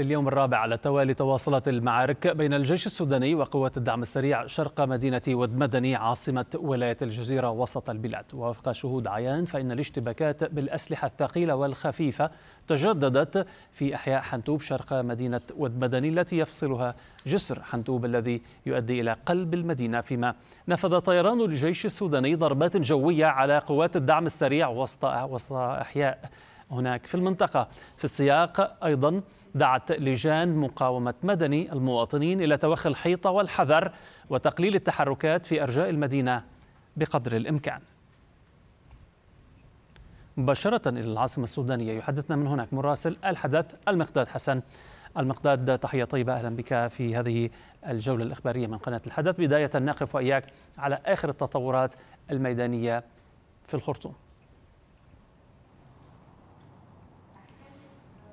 لليوم الرابع على التوالي تواصلت المعارك بين الجيش السوداني وقوات الدعم السريع شرق مدينة ود مدني عاصمة ولاية الجزيرة وسط البلاد ووفق شهود عيان فإن الاشتباكات بالأسلحة الثقيلة والخفيفة تجددت في أحياء حنتوب شرق مدينة ود مدني التي يفصلها جسر حنتوب الذي يؤدي إلى قلب المدينة فيما نفذ طيران الجيش السوداني ضربات جوية على قوات الدعم السريع وسط وسط أحياء هناك في المنطقة في السياق أيضا دعت لجان مقاومة مدني المواطنين إلى توخي الحيطة والحذر وتقليل التحركات في أرجاء المدينة بقدر الإمكان مباشرة إلى العاصمة السودانية يحدثنا من هناك مراسل الحدث المقداد حسن المقداد تحية طيبة أهلا بك في هذه الجولة الإخبارية من قناة الحدث بداية نقف وإياك على آخر التطورات الميدانية في الخرطوم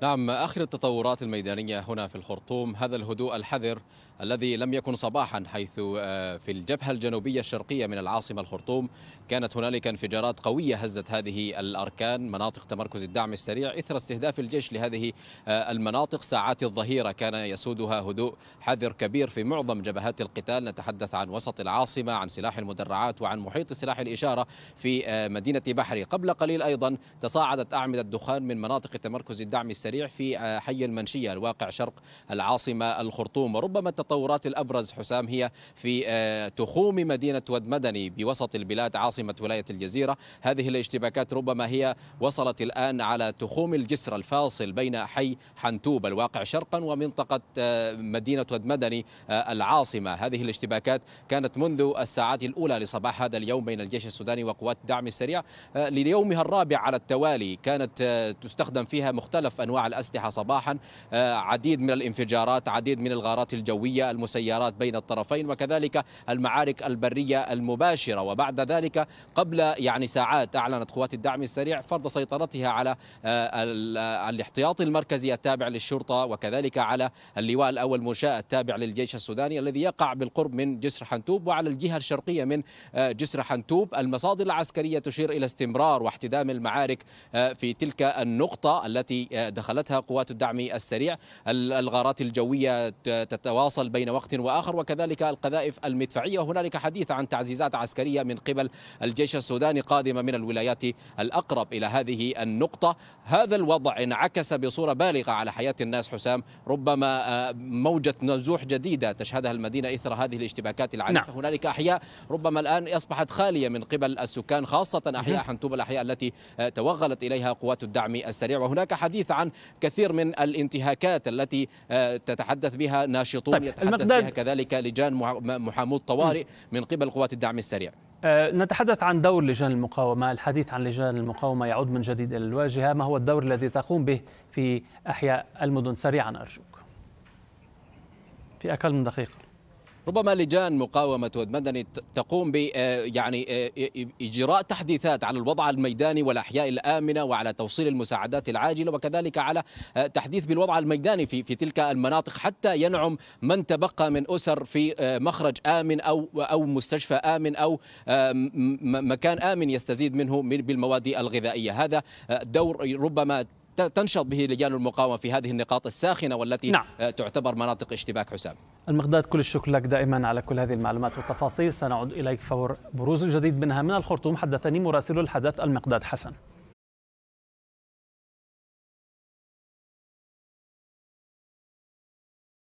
نعم آخر التطورات الميدانية هنا في الخرطوم هذا الهدوء الحذر الذي لم يكن صباحا حيث آه، في الجبهة الجنوبية الشرقية من العاصمة الخرطوم كانت هنالك انفجارات قوية هزت هذه الأركان مناطق تمركز الدعم السريع إثر استهداف الجيش لهذه آه، المناطق ساعات الظهيرة كان يسودها هدوء حذر كبير في معظم جبهات القتال نتحدث عن وسط العاصمة عن سلاح المدرعات وعن محيط سلاح الإشارة في آه، مدينة بحري قبل قليل أيضا تصاعدت أعمدة الدخان من مناطق تمركز الدعم السريع السريع في آه، حي المنشية الواقع شرق العاصمة الخرطوم وربما التطورات الأبرز حسام هي في آه، تخوم مدينة ود مدني بوسط البلاد عاصمة ولاية الجزيرة هذه الاشتباكات ربما هي وصلت الآن على تخوم الجسر الفاصل بين حي حنتوب الواقع شرقا ومنطقة آه، مدينة ود مدني العاصمة هذه الاشتباكات كانت منذ الساعات الأولى لصباح هذا اليوم بين الجيش السوداني وقوات الدعم السريع ليومها الرابع على التوالي كانت تستخدم فيها مختلف أنواع انواع الاسلحه صباحا آه، عديد من الانفجارات عديد من الغارات الجويه المسيرات بين الطرفين وكذلك المعارك البريه المباشره وبعد ذلك قبل يعني ساعات اعلنت قوات الدعم السريع فرض سيطرتها على آه، آه، الاحتياطي المركزي التابع للشرطه وكذلك على اللواء الاول منشاه التابع للجيش السوداني الذي يقع بالقرب من جسر حنتوب وعلى الجهه الشرقيه من جسر حنتوب المصادر العسكريه تشير الى استمرار واحتدام المعارك في تلك النقطه التي دخلت دخلتها قوات الدعم السريع الغارات الجوية تتواصل بين وقت وآخر وكذلك القذائف المدفعية وهنالك حديث عن تعزيزات عسكرية من قبل الجيش السوداني قادمة من الولايات الأقرب إلى هذه النقطة هذا الوضع انعكس بصورة بالغة على حياة الناس حسام ربما آه، موجة نزوح جديدة تشهدها المدينة إثر هذه الاشتباكات العنيفة نعم. هنالك أحياء ربما الآن أصبحت خالية من قبل السكان خاصة أحياء حنتوب الأحياء التي آه، توغلت إليها قوات الدعم السريع وهناك حديث عن كثير من الانتهاكات التي آه، تتحدث بها ناشطون طيب يتحدث المقدار... بها كذلك لجان محامو الطوارئ من قبل قوات الدعم السريع آه، نتحدث عن دور لجان المقاومة الحديث عن لجان المقاومة يعود من جديد إلى الواجهة ما هو الدور الذي تقوم به في أحياء المدن سريعا أرجوك في أقل من دقيقة ربما لجان مقاومه ود مدني تقوم ب آه، يعني آه، اجراء تحديثات على الوضع الميداني والاحياء الامنه وعلى توصيل المساعدات العاجله وكذلك على آه، تحديث بالوضع الميداني في في تلك المناطق حتى ينعم من تبقى من اسر في مخرج امن او او مستشفى امن او مكان امن يستزيد منه بالمواد الغذائيه هذا دور ربما تنشط به لجان المقاومه في هذه النقاط الساخنه والتي نعم. تعتبر مناطق اشتباك حسام المقداد كل الشكر لك دائما على كل هذه المعلومات والتفاصيل سنعود إليك فور بروز الجديد منها من الخرطوم حدثني مراسل الحدث المقداد حسن